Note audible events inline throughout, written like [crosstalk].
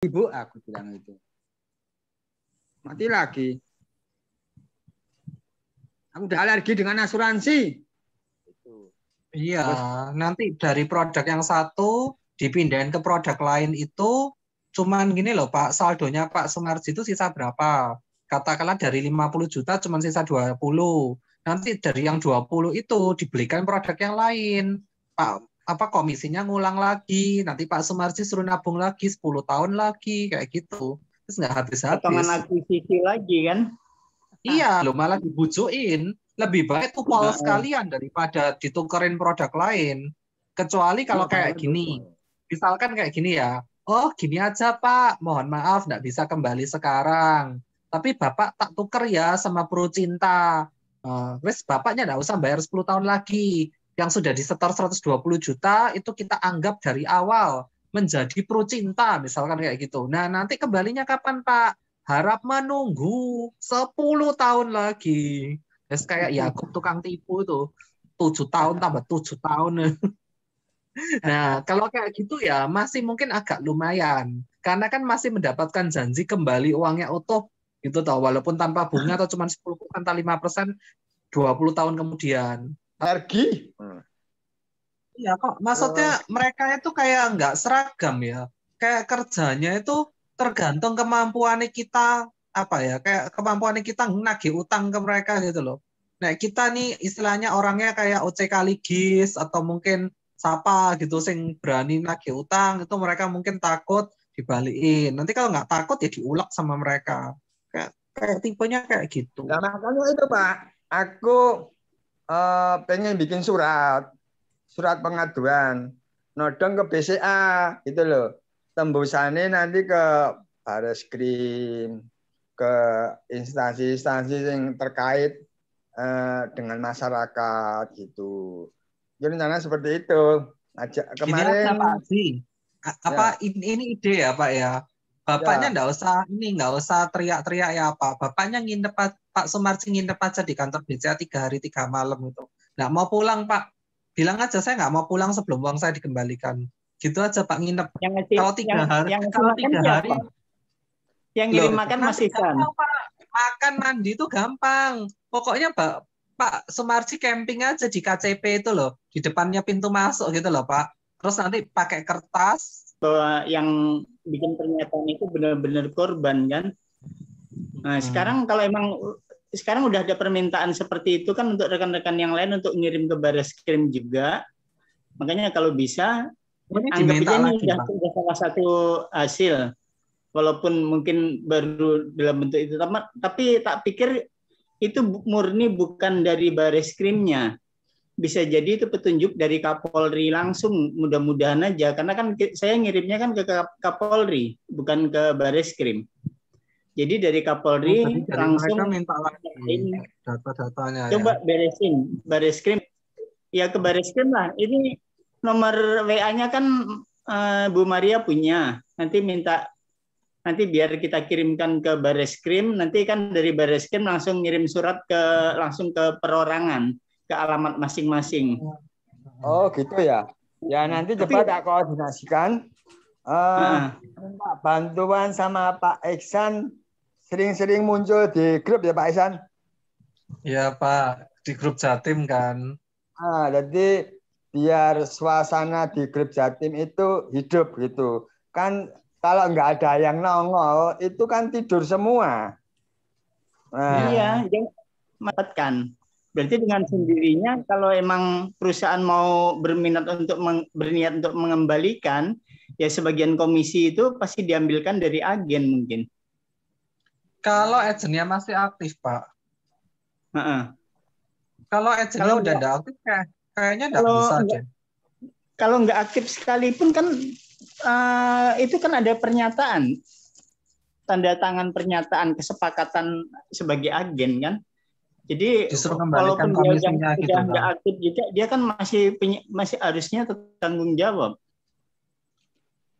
ibu aku bilang itu mati lagi aku udah alergi dengan asuransi iya nanti dari produk yang satu dipindahin ke produk lain itu cuman gini loh Pak saldonya Pak Sumarji itu sisa berapa katakanlah dari 50 juta cuman sisa 20 nanti dari yang 20 itu dibelikan produk yang lain Pak apa komisinya ngulang lagi nanti Pak Sumarji suruh nabung lagi 10 tahun lagi kayak gitu terus nggak habis-habis lagi akuisisi lagi kan iya lo malah dibujuin lebih baik tuh nah, sekalian daripada ditukerin produk lain kecuali kalau kayak gini misalkan kayak gini ya oh gini aja Pak mohon maaf nggak bisa kembali sekarang tapi Bapak tak tuker ya sama Pro Cinta Uh, wes bapaknya nggak usah bayar 10 tahun lagi yang sudah disetor 120 juta itu kita anggap dari awal menjadi pro cinta misalkan kayak gitu. Nah, nanti kembalinya kapan, Pak? Harap menunggu 10 tahun lagi. Terus kayak Yakub ya, tukang tipu itu 7 tahun tambah 7 tahun. [laughs] nah, kalau kayak gitu ya masih mungkin agak lumayan. Karena kan masih mendapatkan janji kembali uangnya utuh gitu toh walaupun tanpa bunga atau cuma 10 atau 5 persen 20 tahun kemudian energi. Hmm. Iya kok, maksudnya oh. mereka itu kayak nggak seragam ya. Kayak kerjanya itu tergantung kemampuan kita apa ya, kayak kemampuan kita nagih utang ke mereka gitu loh. Nah kita nih istilahnya orangnya kayak OC Kaligis atau mungkin siapa gitu sing berani nagih utang itu mereka mungkin takut dibalikin. Nanti kalau nggak takut ya diulek sama mereka. Kayak, kayak tipenya kayak gitu. Nah, makanya itu Pak, aku uh, pengen bikin surat surat pengaduan nodong ke BCA gitu loh tembusannya nanti ke Baris Krim ke instansi-instansi yang terkait uh, dengan masyarakat gitu jadi rencana seperti itu ajak kemarin ini apa sih apa ya. ini ide ya pak ya Bapaknya enggak ya. usah ini, enggak usah teriak-teriak ya apa. Bapaknya nginep Pak Sumarsi nginep aja di kantor BCA tiga hari tiga malam itu. Nggak mau pulang Pak, bilang aja saya nggak mau pulang sebelum uang saya dikembalikan. Gitu aja Pak nginep. Yang ngasih, kalau tiga yang, hari, yang kalau tiga hari. Yang ngirim makan masih kan. Makan mandi itu gampang. Pokoknya Pak Pak Sumarji camping aja di KCP itu loh, di depannya pintu masuk gitu loh Pak. Terus nanti pakai kertas. Tuh, yang bikin pernyataan itu benar-benar korban kan. Nah, hmm. sekarang kalau emang sekarang udah ada permintaan seperti itu kan untuk rekan-rekan yang lain untuk ngirim ke baris krim juga. Makanya kalau bisa anggap aja ini udah, salah satu hasil. Walaupun mungkin baru dalam bentuk itu tapi tak pikir itu murni bukan dari baris krimnya bisa jadi itu petunjuk dari Kapolri langsung mudah-mudahan aja karena kan saya ngirimnya kan ke Kapolri bukan ke Baris Krim. Jadi dari Kapolri oh, dari langsung minta lagi data-datanya. Ya. Coba ya. beresin Baris Krim. Ya ke Baris Krim lah. Ini nomor WA-nya kan uh, Bu Maria punya. Nanti minta nanti biar kita kirimkan ke Baris Krim, nanti kan dari Baris Krim langsung ngirim surat ke langsung ke perorangan ke alamat masing-masing. Oh gitu ya. Ya hmm. nanti Tapi, cepat tak koordinasikan. Uh, nah. Bantuan sama Pak Iksan sering-sering muncul di grup ya Pak Iksan. Ya Pak di grup Jatim kan. Ah, jadi biar suasana di grup Jatim itu hidup gitu. Kan kalau nggak ada yang nongol itu kan tidur semua. Nah. Iya, yang matikan. Berarti dengan sendirinya kalau emang perusahaan mau berminat untuk meng, berniat untuk mengembalikan ya sebagian komisi itu pasti diambilkan dari agen mungkin. Kalau agennya masih aktif, Pak. Uh -uh. Kalau agennya udah enggak, aktif kayaknya enggak kalau bisa enggak, Kalau nggak aktif sekalipun kan uh, itu kan ada pernyataan tanda tangan pernyataan kesepakatan sebagai agen kan? Jadi Justru walaupun dia yang gitu, nggak aktif juga, dia kan masih masih harusnya tanggung jawab.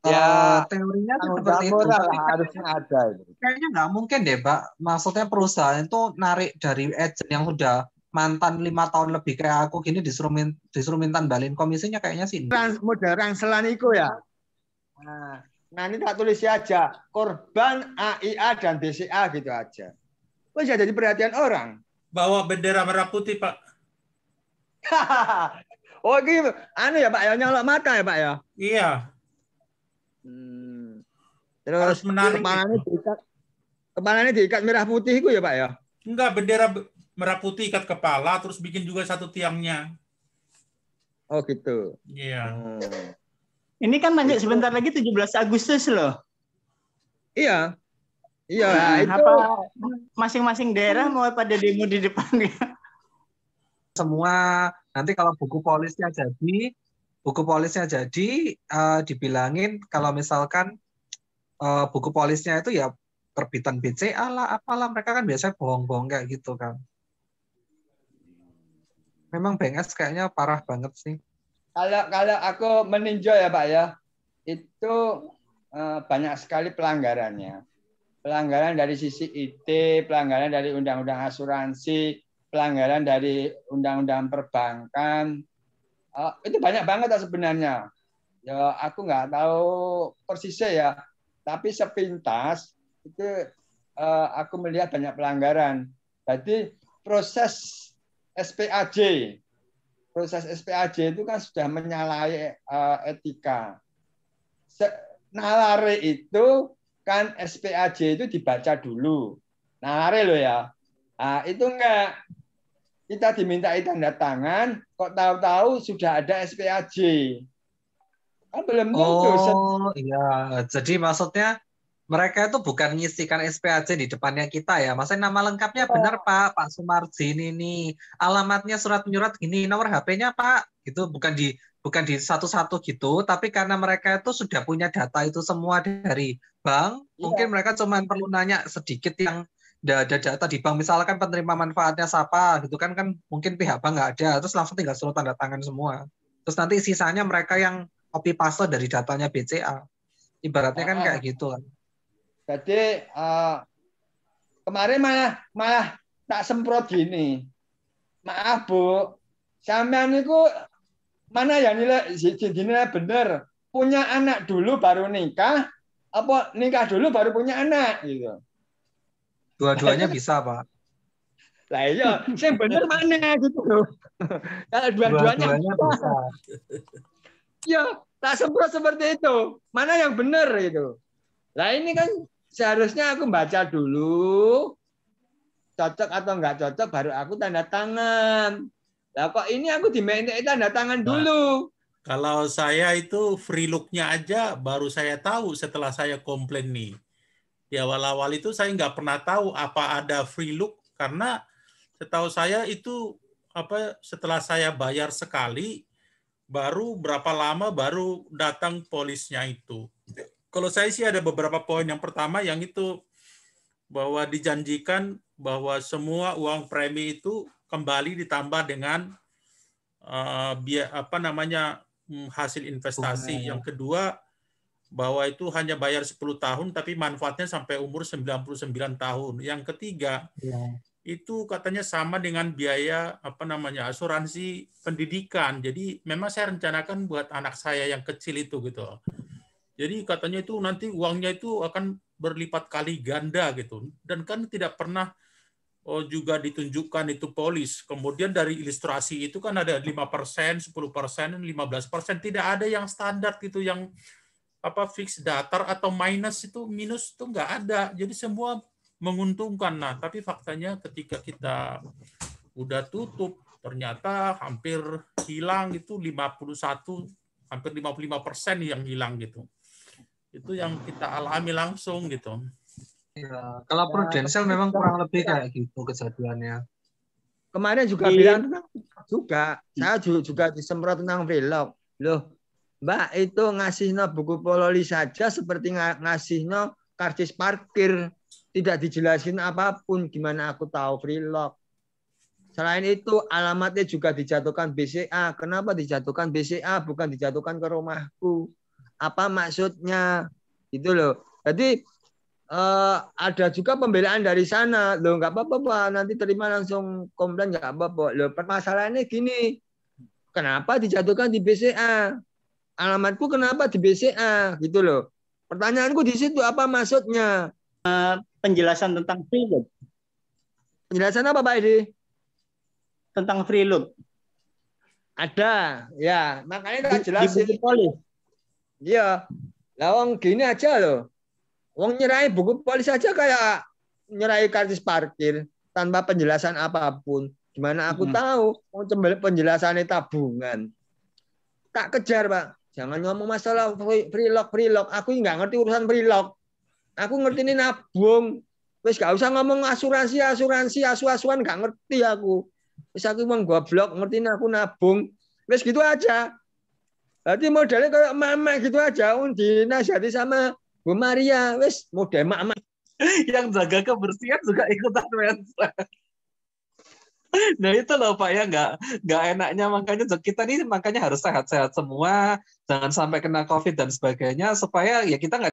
Ya, eh, teorinya tuh seperti itu. Lah, harusnya ada. Gitu. Kayaknya nggak mungkin deh, Pak. Maksudnya perusahaan itu narik dari agent yang sudah mantan lima tahun lebih kayak aku gini disuruh min, disuruh minta balin komisinya kayaknya sih Trans, model rangselan itu ya nah, nah ini tak tulis aja korban AIA dan BCA gitu aja Bisa jadi perhatian orang bawa bendera merah putih, Pak. [laughs] oh gitu. Anu ya Pak ya, nyala mata ya Pak ya? Iya. Hmm. Terus Harus menarik. Kepalanya diikat, kepalanya diikat merah putih itu ya Pak ya? Enggak, bendera merah putih ikat kepala, terus bikin juga satu tiangnya. Oh gitu. Iya. Hmm. Ini kan masih sebentar lagi 17 Agustus loh. Iya. Iya, nah, nah itu masing-masing daerah mau pada demo di depan ya. Semua nanti kalau buku polisnya jadi, buku polisnya jadi uh, dibilangin kalau misalkan uh, buku polisnya itu ya terbitan BCA lah apalah mereka kan biasanya bohong-bohong kayak gitu kan. Memang BNS kayaknya parah banget sih. Kalau kalau aku meninjau ya Pak ya, itu uh, banyak sekali pelanggarannya pelanggaran dari sisi IT, pelanggaran dari undang-undang asuransi, pelanggaran dari undang-undang perbankan. Ah, itu banyak banget sebenarnya. Ya aku nggak tahu persisnya ya, tapi sepintas itu eh, aku melihat banyak pelanggaran. jadi proses SPAJ, proses SPAJ itu kan sudah menyalahi eh, etika. Se nalare itu kan SPAJ itu dibaca dulu. Nah, are lo ya. Nah, itu enggak kita diminta tanda tangan, kok tahu-tahu sudah ada SPAJ. Kan belum muncul. Oh, iya. Jadi maksudnya mereka itu bukan ngisikan SPAC di depannya kita ya. Maksudnya nama lengkapnya oh. benar Pak, Pak Sumarji ini, nih, alamatnya surat menyurat ini, nomor HP-nya Pak, Itu bukan di bukan di satu-satu gitu, tapi karena mereka itu sudah punya data itu semua dari bank, yeah. mungkin mereka cuma perlu nanya sedikit yang ada data di bank misalkan penerima manfaatnya siapa gitu kan kan mungkin pihak bank nggak ada terus langsung tinggal suruh tanda tangan semua terus nanti sisanya mereka yang copy paste dari datanya BCA ibaratnya kan kayak gitu kan jadi uh, kemarin malah malah tak semprot gini. Maaf Bu, sampean itu mana ya nilai dinilai bener punya anak dulu baru nikah apa nikah dulu baru punya anak gitu. Dua-duanya bisa, Pak. Lah iya, sing bener mana gitu loh. [laughs] Kalau dua-duanya dua bisa. iya tak semprot seperti itu. Mana yang bener gitu. Lah ini kan seharusnya aku baca dulu cocok atau enggak cocok baru aku tanda tangan. Lah kok ini aku diminta tanda tangan nah, dulu. Nah, kalau saya itu free look-nya aja baru saya tahu setelah saya komplain nih. Ya awal-awal itu saya nggak pernah tahu apa ada free look karena setahu saya itu apa setelah saya bayar sekali baru berapa lama baru datang polisnya itu kalau saya sih ada beberapa poin. Yang pertama yang itu bahwa dijanjikan bahwa semua uang premi itu kembali ditambah dengan uh, eh, biaya apa namanya mm, hasil investasi. Yang kedua bahwa itu hanya bayar 10 tahun tapi manfaatnya sampai umur 99 tahun. Yang ketiga ya. itu katanya sama dengan biaya apa namanya asuransi pendidikan. Jadi memang saya rencanakan buat anak saya yang kecil itu gitu. Jadi katanya itu nanti uangnya itu akan berlipat kali ganda gitu. Dan kan tidak pernah oh, juga ditunjukkan itu polis. Kemudian dari ilustrasi itu kan ada 5%, 10%, 15%, tidak ada yang standar gitu yang apa fix datar atau minus itu minus itu nggak ada. Jadi semua menguntungkan. Nah, tapi faktanya ketika kita udah tutup ternyata hampir hilang itu 51 hampir 55 persen yang hilang gitu itu yang kita alami langsung gitu. Iya, ya, kalau prudensial memang kurang lebih kayak gitu kejadiannya. Kemarin juga Di... Iya. bilang juga, saya juga, juga disemprot tentang vlog. Loh, Mbak itu ngasihnya no buku pololi saja seperti ngasihnya no karcis parkir. Tidak dijelasin apapun gimana aku tahu vlog. Selain itu alamatnya juga dijatuhkan BCA. Kenapa dijatuhkan BCA bukan dijatuhkan ke rumahku? apa maksudnya gitu loh jadi uh, ada juga pembelaan dari sana loh nggak apa-apa nanti terima langsung komplain nggak apa-apa loh permasalahannya gini kenapa dijatuhkan di BCA alamatku kenapa di BCA gitu loh pertanyaanku di situ apa maksudnya uh, penjelasan tentang free loop penjelasan apa Pak Edi tentang free loop ada ya makanya tak jelas di polis Iya. Lawang gini aja loh. Wong nyerai buku polis aja kayak nyerai kartis parkir tanpa penjelasan apapun. Gimana aku hmm. tahu? cembel penjelasannya tabungan. Tak kejar, Pak. Jangan ngomong masalah free lock free lock. Aku nggak ngerti urusan free lock. Aku ngerti ini nabung. Wes gak usah ngomong asuransi asuransi asu asuan nggak ngerti aku. Wes aku emang goblok ngerti ini aku nabung. Wes gitu aja. Jadi modelnya kayak mama gitu aja, nasihati sama Bu Maria, wes model mama. [laughs] Yang jaga kebersihan juga ikutan mensa. Nah itu loh Pak ya nggak nggak enaknya makanya kita nih makanya harus sehat-sehat semua jangan sampai kena covid dan sebagainya supaya ya kita nggak